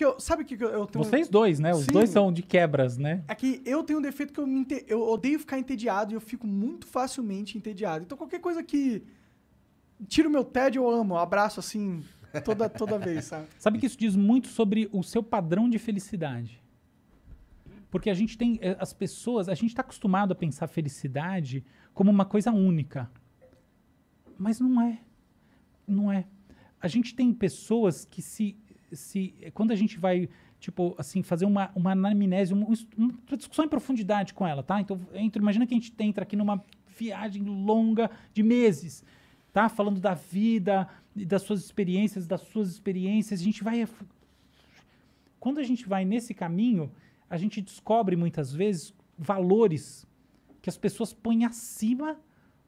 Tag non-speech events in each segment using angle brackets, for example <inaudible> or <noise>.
Porque eu, sabe o que eu tenho. Vocês dois, né? Os Sim. dois são de quebras, né? É que eu tenho um defeito que eu, me eu odeio ficar entediado e eu fico muito facilmente entediado. Então qualquer coisa que tira o meu tédio, eu amo. Eu abraço assim toda, toda vez, sabe? <laughs> Sabe que isso diz muito sobre o seu padrão de felicidade. Porque a gente tem. Eh, as pessoas. A gente está acostumado a pensar felicidade como uma coisa única. Mas não é. Não é. A gente tem pessoas que se se quando a gente vai tipo assim fazer uma uma anamnese, uma, uma discussão em profundidade com ela, tá? Então, entra imagina que a gente entra aqui numa viagem longa de meses, tá? Falando da vida, das suas experiências, das suas experiências, a gente vai quando a gente vai nesse caminho, a gente descobre muitas vezes valores que as pessoas põem acima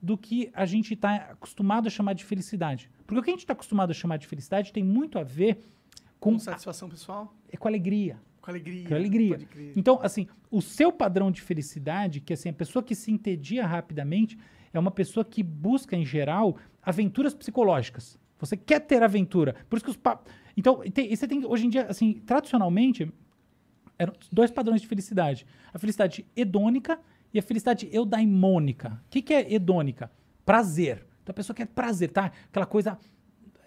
do que a gente está acostumado a chamar de felicidade. Porque o que a gente está acostumado a chamar de felicidade tem muito a ver com, com satisfação a, pessoal? É com alegria. Com alegria. Com alegria. Então, assim, o seu padrão de felicidade, que assim, a pessoa que se entedia rapidamente, é uma pessoa que busca, em geral, aventuras psicológicas. Você quer ter aventura. Por isso que os papos. Então, tem, você tem, hoje em dia, assim, tradicionalmente, eram dois padrões de felicidade: a felicidade hedônica e a felicidade eudaimônica. O que, que é hedônica? Prazer. Então a pessoa quer prazer, tá? Aquela coisa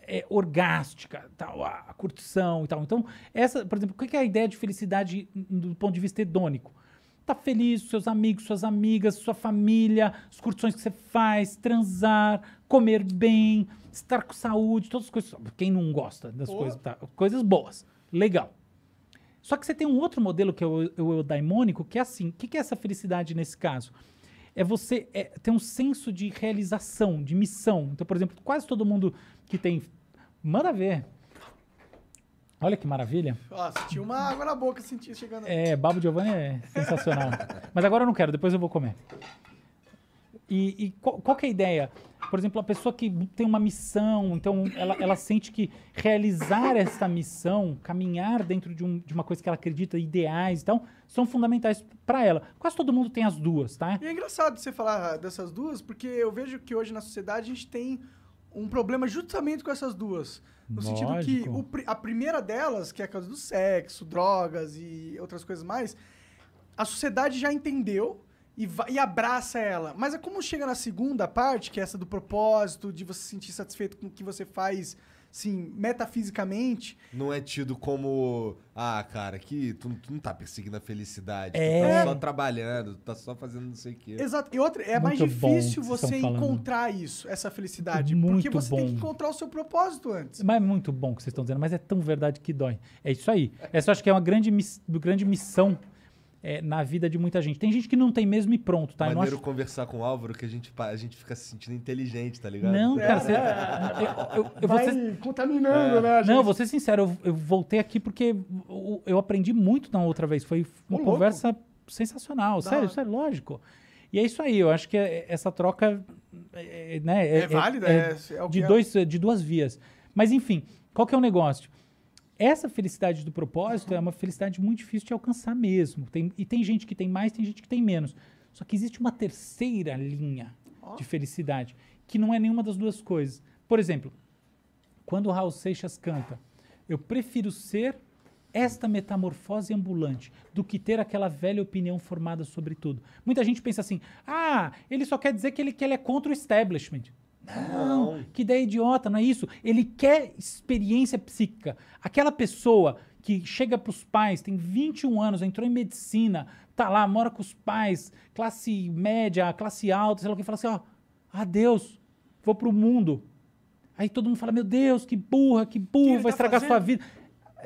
é, orgástica, tal, a, curtição e tal. Então, essa, por exemplo, o que é a ideia de felicidade do ponto de vista hedônico? Tá feliz com seus amigos, suas amigas, sua família, as curtições que você faz, transar, comer bem, estar com saúde, todas as coisas. Quem não gosta das Pô. coisas, tá? coisas boas, legal. Só que você tem um outro modelo que é o, é o eudaimônico, que é assim. O que, que é essa felicidade nesse caso? é você é, ter um senso de realização, de missão. Então, por exemplo, quase todo mundo que tem Manda ver. Olha que maravilha. Ó, senti uma água na boca, senti chegando. É, babo Giovanni é sensacional. Mas agora eu não quero, depois eu vou comer. E, e qual, qual é a ideia? Por exemplo, a pessoa que tem uma missão, então ela, ela sente que realizar essa missão, caminhar dentro de, um, de uma coisa que ela acredita, ideais e tal, são fundamentais para ela. Quase todo mundo tem as duas, tá? E é engraçado você falar dessas duas, porque eu vejo que hoje na sociedade a gente tem um problema justamente com essas duas. No Lógico. sentido que o, a primeira delas, que é a causa do sexo, drogas e outras coisas mais, a sociedade já entendeu e, vai, e abraça ela. Mas é como chega na segunda parte, que é essa do propósito, de você se sentir satisfeito com o que você faz assim, metafisicamente. Não é tido como, ah, cara, que tu, tu não tá perseguindo a felicidade, é... tu tá só trabalhando, tu tá só fazendo não sei o quê. Exato. E outra, é Muito mais difícil você encontrar isso, essa felicidade. Muito porque você bom. tem que encontrar o seu propósito antes. Mas é muito bom o que vocês estão dizendo, mas é tão verdade que dói. É isso aí. Essa é, eu acho que é uma grande, grande missão é, na vida de muita gente. Tem gente que não tem mesmo e pronto, tá? Maneiro acho... conversar com o Álvaro que a gente, a gente fica se sentindo inteligente, tá ligado? Não, cara, você, assim, é, eu, eu, eu, Vai ser... contaminando, é. né? Gente... Não, vou ser sincero, eu, voltei aqui porque eu, aprendi muito na outra vez. Foi uma Ô, conversa louco. sensacional, Dá. sério, é lógico. E é isso aí, eu acho que é, essa troca né, é, é válida, é, é de, dois, de duas vias. Mas enfim, qual que é o negócio? Essa felicidade do propósito é uma felicidade muito difícil de alcançar mesmo. Tem, e tem gente que tem mais, tem gente que tem menos. Só que existe uma terceira linha de felicidade, que não é nenhuma das duas coisas. Por exemplo, quando o Raul Seixas canta, eu prefiro ser esta metamorfose ambulante do que ter aquela velha opinião formada sobre tudo. Muita gente pensa assim: ah, ele só quer dizer que ele, que ele é contra o establishment. Não, não, que ideia idiota, não é isso. Ele quer experiência psíquica. Aquela pessoa que chega para os pais, tem 21 anos, entrou em medicina, tá lá, mora com os pais, classe média, classe alta, sei lá o que, fala assim, ó, adeus, vou pro mundo. Aí todo mundo fala, meu Deus, que burra, que burra, que vai tá estragar fazendo? sua vida.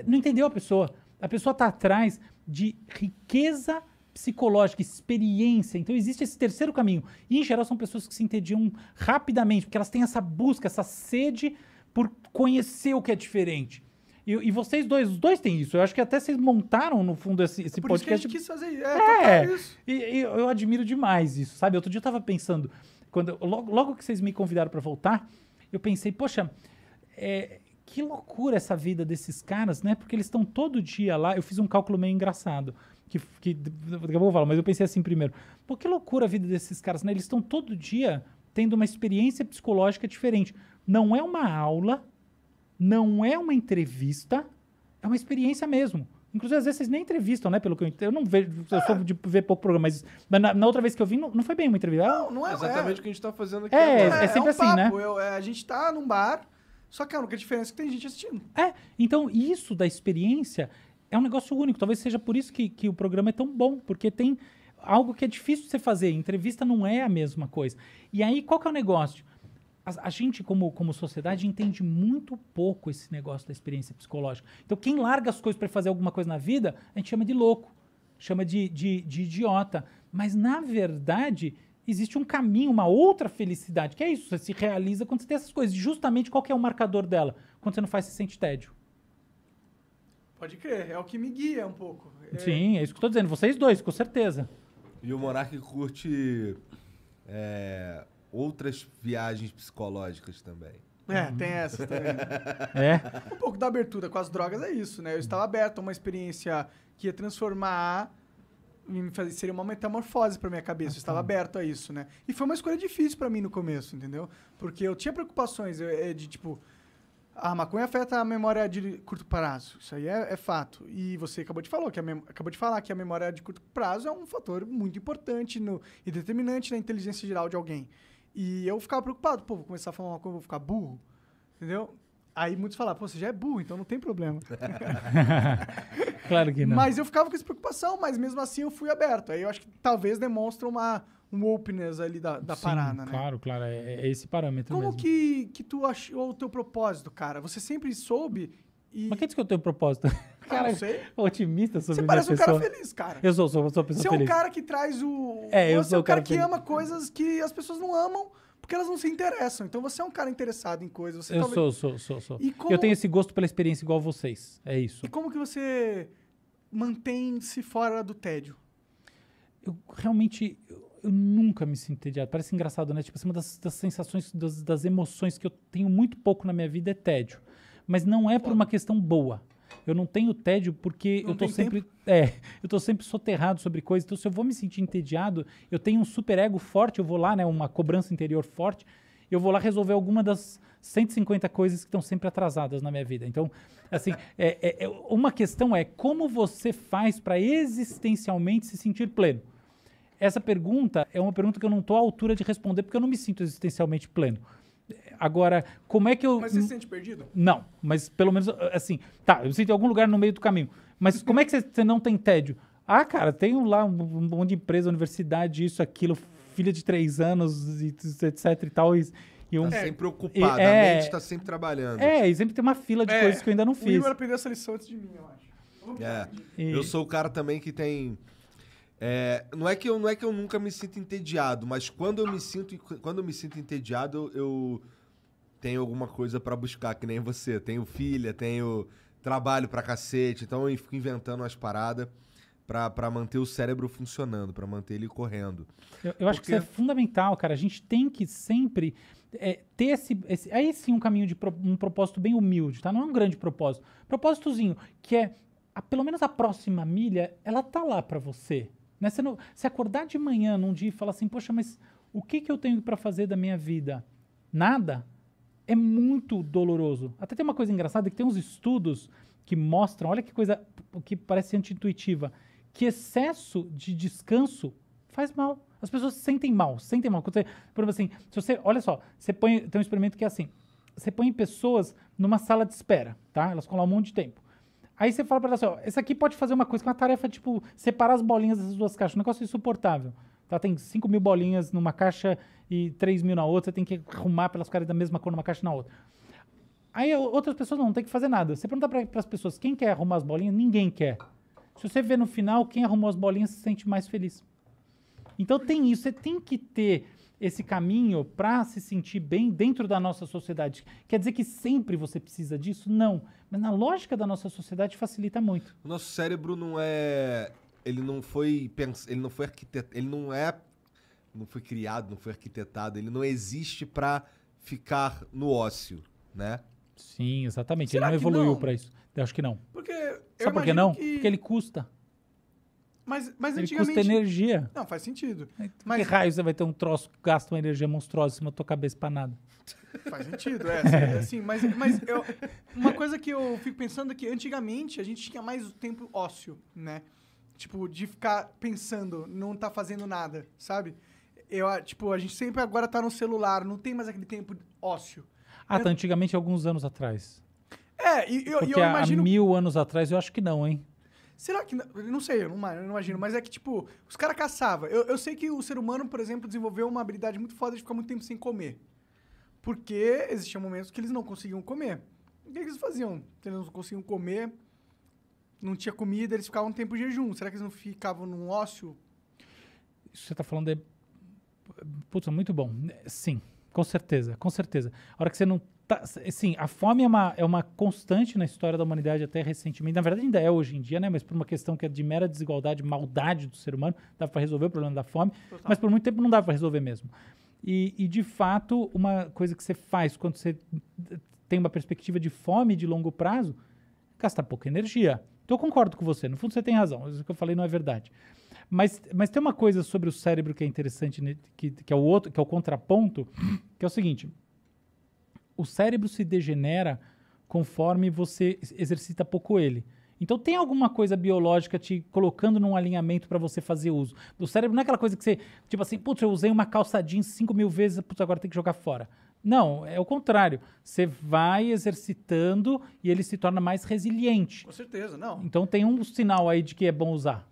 Não entendeu a pessoa. A pessoa tá atrás de riqueza psicológica, experiência. Então existe esse terceiro caminho. E em geral são pessoas que se entediam rapidamente, porque elas têm essa busca, essa sede por conhecer o que é diferente. E, e vocês dois, os dois têm isso. Eu acho que até vocês montaram, no fundo, esse, esse por é podcast. Por isso que a gente quis fazer. É, é isso. E, e, eu admiro demais isso, sabe? Outro dia eu estava pensando, quando, logo, logo que vocês me convidaram para voltar, eu pensei, poxa, é, que loucura essa vida desses caras, né? Porque eles estão todo dia lá. Eu fiz um cálculo meio engraçado, que, que daqui a pouco eu mas eu pensei assim primeiro. Pô, que loucura a vida desses caras, né? Eles estão todo dia tendo uma experiência psicológica diferente. Não é uma aula, não é uma entrevista, é uma experiência mesmo. Inclusive, às vezes vocês nem entrevistam, né? Pelo que eu entendo. Eu não vejo, eu sou de ver pouco programa, mas, mas na, na, outra vez que eu vim, não, não foi bem uma entrevista. Não, não é Exatamente é. o que a gente tá fazendo aqui. É, agora. é, é sempre um assim, né? papo. né? Eu, é, a gente tá num bar, só que é a única diferença é que tem gente assistindo. É, então isso da experiência é um negócio único. Talvez seja por isso que, que o programa é tão bom, porque tem algo que é difícil de você fazer. Entrevista não é a mesma coisa. E aí, qual que é o negócio? A, a, gente, como, como sociedade, entende muito pouco esse negócio da experiência psicológica. Então, quem larga as coisas para fazer alguma coisa na vida, a gente chama de louco, chama de, de, de idiota. Mas, na verdade, existe um caminho, uma outra felicidade, que é isso, você se realiza quando você tem essas coisas. Justamente qual é o marcador dela? Quando você não faz, você sente tédio. Pode crer, é o que me guia um pouco. É... Sim, é isso que eu tô dizendo. Vocês dois, com certeza. E o Monark curte é, outras viagens psicológicas também. É, uhum. tem essas também. <laughs> é. Um pouco da abertura com as drogas é isso, né? Eu estava aberto a uma experiência que ia transformar seria uma metamorfose para minha cabeça, eu estava uhum. aberto a isso, né? E foi uma escolha difícil para mim no começo, entendeu? Porque eu tinha preocupações de, é, de tipo ah, a maconha afeta a memória de curto prazo. Isso aí é, é fato. E você acabou de, falar que acabou de falar que a memória de curto prazo é um fator muito importante no, e determinante na inteligência geral de alguém. E eu ficava preocupado, pô, vou começar a falar uma coisa, vou ficar burro. Entendeu? Aí muitos falaram, pô, você já é burro, então não tem problema. <laughs> Claro que não. Mas eu ficava com essa preocupação, mas mesmo assim eu fui aberto. Aí eu acho que talvez demonstra uma, um openness ali da, da Sim, parada, né? Claro, claro. É, é esse parâmetro Como mesmo. Que, que tu achou o teu propósito, cara? Você sempre soube e... Mas quem disse que eu tenho propósito? Ah, cara, ah, sei. otimista sobre Você parece um pessoa. cara feliz, cara. Eu sou, sou, sou uma pessoa feliz. Você é um cara que traz o... É, eu você sou é um cara, cara que feliz. ama coisas que as pessoas não amam porque elas não se interessam. Então você é um cara interessado em coisas. eu talvez... sou, sou, sou, sou. Como... Eu tenho esse gosto pela experiência igual vocês. É isso. E como que você mantém-se fora do tédio? Eu realmente eu, eu nunca me sinto entediado. Parece engraçado, né? Tipo, assim, uma das, das sensações, das, das, emoções que eu tenho muito pouco na minha vida é tédio. Mas não é por tá. uma questão boa. Eu não tenho tédio porque não eu tô sempre. Tempo. É, <laughs> eu tô sempre soterrado sobre coisas. Então, se eu vou me sentir entediado, eu tenho um super ego forte, eu vou lá, né? Uma cobrança interior forte eu vou lá resolver alguma das 150 coisas que estão sempre atrasadas na minha vida. Então, assim, é, é, é uma questão é como você faz para existencialmente se sentir pleno? Essa pergunta é uma pergunta que eu não estou à altura de responder porque eu não me sinto existencialmente pleno. Agora, como é que eu. Mas você se sente perdido? Não, mas pelo menos, assim, tá, eu me sinto em algum lugar no meio do caminho. Mas como é que você não tem tédio? Ah, cara, tenho lá um monte de empresa, universidade, isso, aquilo, filha de três anos, e etc e tal. E, e um... Tá é, sempre ocupado, é, a mente tá sempre trabalhando. É, e sempre tem uma fila de é, coisas que eu ainda não fiz. O Igor aprendeu essa lição antes de mim, eu acho. é, e... eu sou o cara também que tem... É, não, é que eu, não é que eu nunca me sinto entediado, mas quando eu me sinto, quando eu me sinto entediado, eu, eu tenho alguma coisa para buscar, que nem você. Tenho filha, tenho trabalho pra cacete, então eu fico inventando umas paradas para manter o cérebro funcionando, para manter ele correndo. Eu, eu Porque... acho que isso é fundamental, cara. A gente tem que sempre é, ter esse, esse. Aí sim, um caminho de pro, um propósito bem humilde, tá? Não é um grande propósito. Propósitozinho, que é, a, pelo menos a próxima milha, ela tá lá para você. Né? Você não, se acordar de manhã num dia e falar assim, poxa, mas o que, que eu tenho para fazer da minha vida? Nada? É muito doloroso. Até tem uma coisa engraçada que tem uns estudos que mostram, olha que coisa que parece anti-intuitiva que excesso de descanso faz mal. As pessoas se sentem mal, sentem mal. você, por exemplo, assim, se você, olha só, você põe, tem um experimento que é assim, você põe pessoas numa sala de espera, tá? Elas colam um monte de tempo. Aí você fala para elas, assim, ó, esse aqui pode fazer uma coisa, é uma tarefa, tipo, separar as bolinhas dessas duas caixas, um negócio insuportável. Tá? Tem 5 mil bolinhas numa caixa e 3 mil na outra, você tem que arrumar pelas caras da mesma cor numa caixa e na outra. Aí outras pessoas não, não tem que fazer nada. Você pergunta para as pessoas, quem quer arrumar as bolinhas? Ninguém quer. Se você vê no final, quem arrumou as bolinhas se sente mais feliz. Então tem isso, você tem que ter esse caminho para se sentir bem dentro da nossa sociedade. Quer dizer que sempre você precisa disso? Não. Mas na lógica da nossa sociedade facilita muito. O nosso cérebro não é. Ele não foi. Pens... Ele não foi arquitetado. Ele não é. Não foi criado, não foi arquitetado. Ele não existe para ficar no ócio, né? Sim, exatamente. Será ele não evoluiu para isso. Eu acho que não. Porque Sabe por que não? Que... Porque ele custa. Mas, mas ele antigamente... custa energia. Não, faz sentido. Mas... mas... Que raio você vai ter um troço que gasta uma energia monstruosa em cima da tua cabeça pra nada? <laughs> Faz sentido, é. Assim, é. Assim, mas mas eu, uma coisa que eu fico pensando é que antigamente a gente tinha mais tempo ósseo, né? Tipo, de ficar pensando, não tá fazendo nada, sabe? Eu, tipo, a gente sempre agora tá no celular, não tem mais aquele tempo ósseo. Ah, eu... tá. Antigamente, alguns anos atrás. É, e eu, Porque eu imagino... há mil anos atrás eu acho que não, hein? Será que. Não sei, eu não, não imagino, mas é que, tipo, os caras caçavam. Eu, eu sei que o ser humano, por exemplo, desenvolveu uma habilidade muito foda de ficar muito tempo sem comer. Porque existiam momentos que eles não conseguiam comer. O que eles faziam? Eles não conseguiam comer, não tinha comida, eles ficavam um tempo em jejum. Será que eles não ficavam num ócio? Isso que você tá falando é. Putz, muito bom. É, sim. Com certeza, com certeza. A hora que você não tá. Sim, a fome é uma, é uma constante na história da humanidade até recentemente. Na verdade, ainda é hoje em dia, né? Mas por uma questão que é de mera desigualdade, maldade do ser humano, dava para resolver o problema da fome. Total. Mas por muito tempo não dava para resolver mesmo. E, e, de fato, uma coisa que você faz quando você tem uma perspectiva de fome de longo prazo, gastar pouca energia, então eu concordo com você, no fundo você tem razão, o que eu falei não é verdade. Mas, mas tem uma coisa sobre o cérebro que é interessante, né, que, que é o outro, que é o contraponto, que é o seguinte: o cérebro se degenera conforme você exercita pouco ele. Então tem alguma coisa biológica te colocando num alinhamento para você fazer uso. O cérebro não é aquela coisa que você, tipo assim, putz, eu usei uma calça jeans 5 mil vezes, putz, agora tem que jogar fora. Não, é o contrário. Você vai exercitando e ele se torna mais resiliente. Com certeza, não. Então tem um sinal aí de que é bom usar.